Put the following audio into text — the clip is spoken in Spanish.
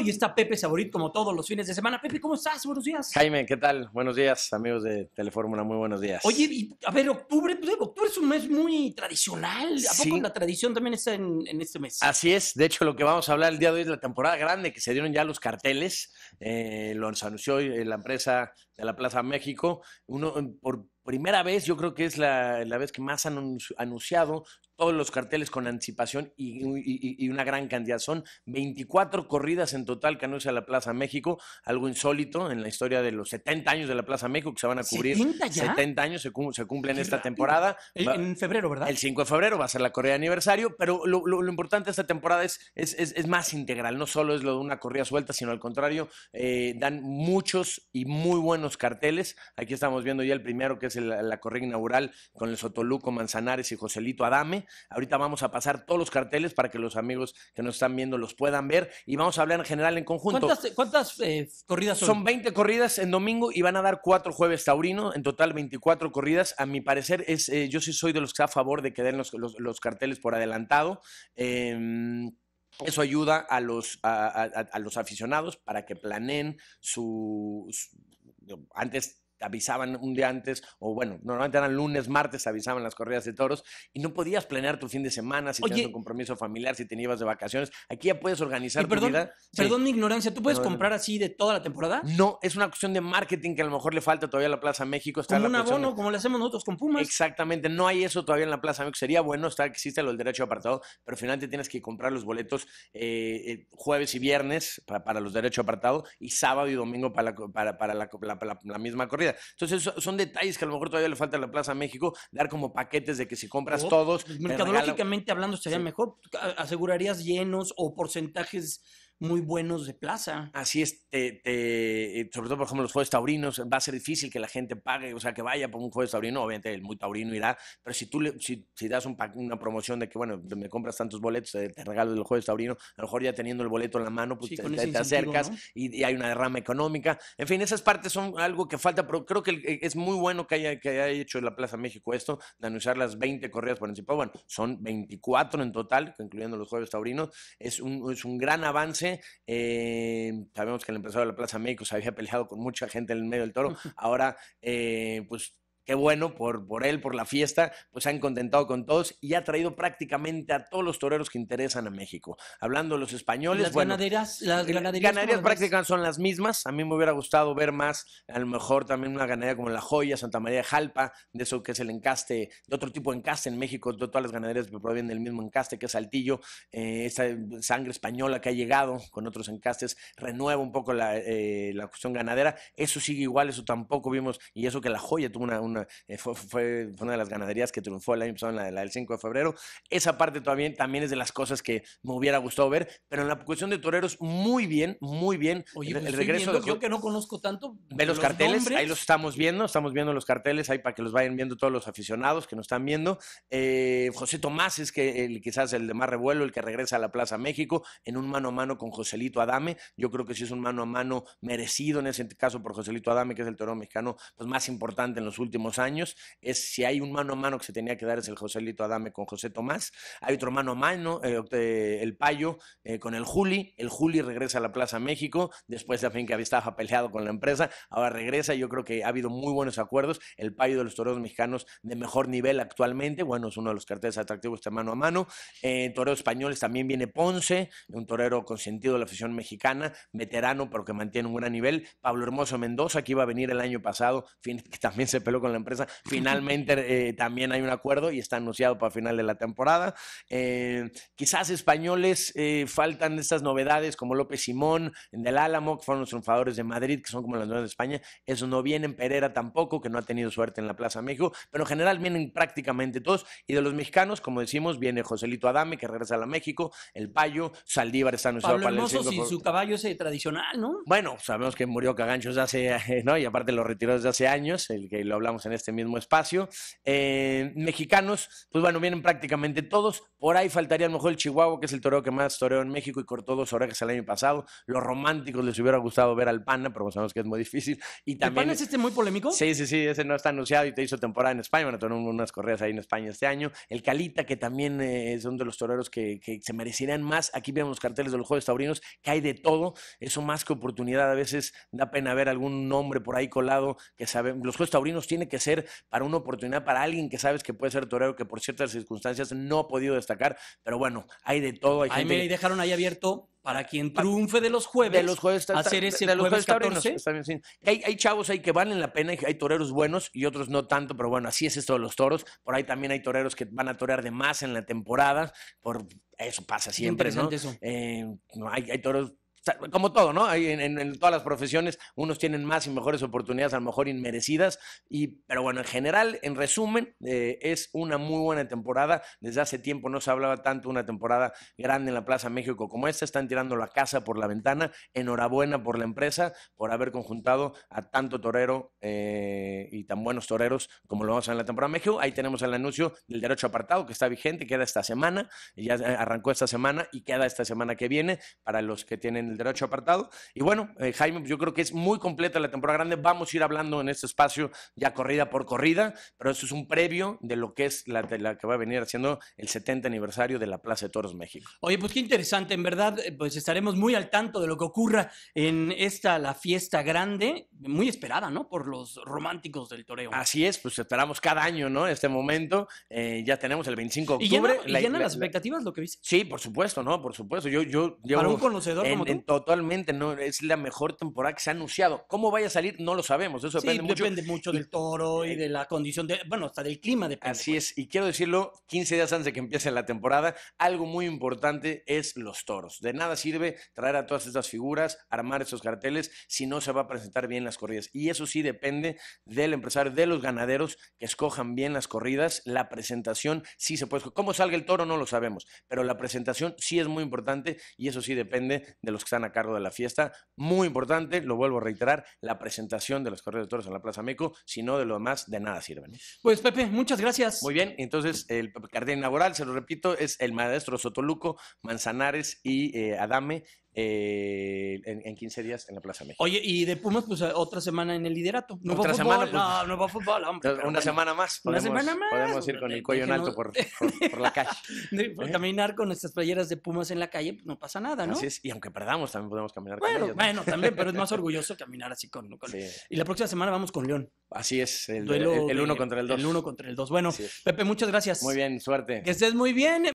y está Pepe Saborit como todos los fines de semana. Pepe, ¿cómo estás? Buenos días. Jaime, ¿qué tal? Buenos días, amigos de Telefórmula, muy buenos días. Oye, y, a ver, octubre, pues, octubre es un mes muy tradicional. ¿A poco la tradición también está en, este mes? Así es, de hecho lo que vamos a hablar el día de hoy es la temporada grande que se dieron ya los carteles, eh, Lo anunció eh, la empresa de la Plaza México, uno por primera vez, yo creo que es la, la vez que más han anunciado todos los carteles con anticipación y, una gran cantidad. Son 24 corridas en total que anuncia la Plaza México, algo insólito en la historia de los 70 años de la Plaza México, que se van a cubrir 70, años, se, se cumplen esta temporada. en febrero, ¿verdad? El 5 de febrero va a ser la corrida de aniversario, pero lo, importante de esta temporada es es, es, más integral, no solo es lo de una corrida suelta, sino al contrario, eh, dan muchos y muy buenos carteles. Aquí estamos viendo ya el primero, que es la corrida inaugural con el Sotoluco, Manzanares y Joselito Adame. Ahorita vamos a pasar todos los carteles para que los amigos que nos están viendo los puedan ver y vamos a hablar en general en conjunto. ¿Cuántas, eh, corridas son? Son 20 corridas en domingo y van a dar cuatro jueves taurino, en total 24 corridas. A mi parecer, es, eh, yo sí soy de los que a favor de que den los, los, carteles por adelantado. Em, eso ayuda a los, a, los aficionados para que planeen su, antes avisaban un día antes, o bueno, normalmente eran lunes, martes avisaban las corridas de toros, y no podías planear tu fin de semana si tenías un compromiso familiar, si te ibas de vacaciones. Aquí ya puedes organizar tu vida. Perdón mi ignorancia, ¿tú puedes comprar así de toda la temporada? No, es una cuestión de marketing que a lo mejor le falta todavía a la Plaza México. Está como un abono, como lo hacemos nosotros con Pumas. Exactamente, no hay eso todavía en la Plaza México. Sería bueno estar que lo el derecho apartado, pero finalmente tienes que comprar los boletos eh, eh, jueves y viernes para, los derechos apartados y sábado y domingo para para, la misma corrida. Entonces, son, detalles que a lo mejor todavía le falta a la Plaza México, dar como paquetes de que si compras oh, todos. Pues mercadológicamente hablando, sería mejor. Asegurarías llenos o porcentajes muy buenos de plaza. Así es, eh, sobre todo, por ejemplo, los Jueves taurinos, va a ser difícil que la gente pague, o sea, que vaya por un Jueves taurino, obviamente el muy taurino irá, pero si tú le, si, das una promoción de que, bueno, me compras tantos boletos, te, regalo el Jueves taurino, a lo mejor ya teniendo el boleto en la mano, pues te, acercas y, hay una derrama económica. En fin, esas partes son algo que falta, pero creo que e, es muy bueno que haya, que haya hecho la Plaza México esto, de anunciar las 20 corridas por encima. Bueno, son 24 en total, incluyendo los jueves taurinos. Es un, es un gran avance eh, sabemos que el empresario de la Plaza México se había peleado con mucha gente en el medio del toro. Ahora, eh, pues qué bueno por, por él, por la fiesta, pues se han contentado con todos y ha traído prácticamente a todos los toreros que interesan a México. Hablando de los españoles, las ganaderas, las ganaderías, prácticamente son las mismas. A mí me hubiera gustado ver más, a lo mejor también una ganadería como La Joya, Santa María de Jalpa, de eso que es el encaste, de otro tipo de encaste en México, de todas las ganaderías que provienen del mismo encaste que es Saltillo, eh, esta sangre española que ha llegado con otros encastes, renueva un poco la, eh, cuestión ganadera. Eso sigue igual, eso tampoco vimos, y eso que La Joya tuvo una eh, fue, una de las ganaderías que triunfó el año la, del 5 de febrero. Esa parte también, también es de las cosas que me hubiera gustado ver, pero en la cuestión de toreros, muy bien, muy bien. el, pues, regreso de, yo que no conozco tanto. Ve los, carteles, ahí los estamos viendo, estamos viendo los carteles ahí para que los vayan viendo todos los aficionados que nos están viendo. Eh, José Tomás es que quizás el de más revuelo, el que regresa a la Plaza México en un mano a mano con Joselito Adame. Yo creo que sí es un mano a mano merecido en ese caso por Joselito Adame, que es el torero mexicano pues, más importante en los últimos años es si hay un mano a mano que se tenía que dar es el Lito Adame con José Tomás, hay otro mano a mano, eh, eh, el Payo eh, con el Juli, el Juli regresa a la Plaza México, después de que había estado peleado con la empresa, ahora regresa, yo creo que ha habido muy buenos acuerdos, el Payo de los toreros mexicanos de mejor nivel actualmente, bueno, es uno de los carteles atractivos de este mano a mano, toreros españoles también viene Ponce, un torero consentido de la afición mexicana, veterano pero que mantiene un gran nivel, Pablo Hermoso Mendoza, que iba a venir el año pasado, que también se peló con la empresa. Finalmente eh, también hay un acuerdo y está anunciado para final de la temporada. Eh, quizás españoles eh, faltan estas novedades como López Simón, Del Álamo, que fueron los triunfadores de Madrid, que son como las nuevas de España. Eso no vienen, Pereira tampoco, que no ha tenido suerte en la Plaza México, pero en general vienen prácticamente todos. Y de los mexicanos, como decimos, viene Joselito Adame, que regresa a México, El Payo, Saldívar está anunciado para el su caballo tradicional, ¿no? Bueno, sabemos que murió Caganchos hace, ¿no? Y aparte lo retiró desde hace años, el que lo hablamos en este mismo espacio. Eh, mexicanos, pues bueno, vienen prácticamente todos. Por ahí faltaría a lo mejor el Chihuahua, que es el torero que más toreó en México y cortó dos orejas el año pasado. Los románticos les hubiera gustado ver al Pana, pero pues sabemos que es muy difícil. Y también, ¿El Pana es este muy polémico? Sí, sí, sí, ese no está anunciado y te hizo temporada en España. Bueno, tuvieron unas correas ahí en España este año. El Calita, que también eh, es uno de los toreros que, se merecerían más. Aquí vemos los carteles de los Juegos Taurinos, que hay de todo. Eso más que oportunidad, a veces da pena ver algún nombre por ahí colado que saben. Los Juegos Taurinos que que ser para una oportunidad para alguien que sabes que puede ser torero, que por ciertas circunstancias no ha podido destacar. Pero bueno, hay de todo. ahí me dejaron ahí abierto para quien triunfe de los jueves. De los jueves está, 14. hay, chavos ahí que valen la pena, hay toreros buenos y otros no tanto, pero bueno, así es esto de los toros. Por ahí también hay toreros que van a torear de más en la temporada. Por eso pasa siempre, eh, ¿no? hay, hay toros como todo, ¿no? En, en, todas las profesiones, unos tienen más y mejores oportunidades, a lo mejor inmerecidas, y, pero bueno, en general, en resumen, eh, es una muy buena temporada. Desde hace tiempo no se hablaba tanto de una temporada grande en la Plaza México como esta. Están tirando la casa por la ventana. Enhorabuena por la empresa, por haber conjuntado a tanto torero eh, y tan buenos toreros como lo vamos a ver en la temporada México. Ahí tenemos el anuncio del derecho apartado que está vigente, queda esta semana, ya arrancó esta semana y queda esta semana que viene para los que tienen el derecho apartado. Y bueno, eh, Jaime, yo creo que es muy completa la temporada grande. Vamos a ir hablando en este espacio ya corrida por corrida, pero eso es un previo de lo que es la, la que va a venir haciendo el 70 aniversario de la Plaza de Toros México. Oye, pues qué interesante, en verdad, eh, pues estaremos muy al tanto de lo que ocurra en esta, la fiesta grande, muy esperada, ¿no? Por los románticos del toreo. Así es, pues esperamos cada año, ¿no? Este momento, eh, ya tenemos el 25 de octubre. ¿Y las expectativas lo que viste? Sí, por supuesto, ¿no? Por supuesto. Yo, yo, yo Para un conocedor como tú. Totalmente, no es la mejor temporada que se ha anunciado. ¿Cómo vaya a salir? No lo sabemos. Eso depende sí, mucho. Depende mucho del toro y de la condición de, bueno, hasta del clima depende. Así pues. es, y quiero decirlo, 15 días antes de que empiece la temporada, algo muy importante es los toros. De nada sirve traer a todas estas figuras, armar esos carteles, si no se va a presentar bien las corridas. Y eso sí depende del empresario, de los ganaderos que escojan bien las corridas, la presentación sí se puede. Cómo salga el toro no lo sabemos, pero la presentación sí es muy importante y eso sí depende de los que están a cargo de la fiesta. Muy importante, lo vuelvo a reiterar, la presentación de los correos de toros en la Plaza Meco, si no de lo demás, de nada sirven. Pues Pepe, muchas gracias. Muy bien, entonces el cartel laboral, se lo repito, es el maestro Sotoluco, Manzanares y eh, Adame eh, en, 15 días en la Plaza México. Oye, y de Pumas, pues otra semana en el liderato. No otra semana, fútbol, pues. no, va fútbol, hombre. Una semana más. una semana más. Podemos ir con el cuello en alto por, la calle. ¿Eh? Caminar con nuestras playeras de Pumas en la calle, pues no pasa nada, ¿no? Así es, y aunque perdamos, también podemos caminar con ellos, Bueno, también, pero es más orgulloso caminar así con. Sí. Y la próxima semana vamos con León. Así es, el uno contra el dos. El uno contra el dos. Bueno, Pepe, muchas gracias. Muy bien, suerte. Que estés muy bien.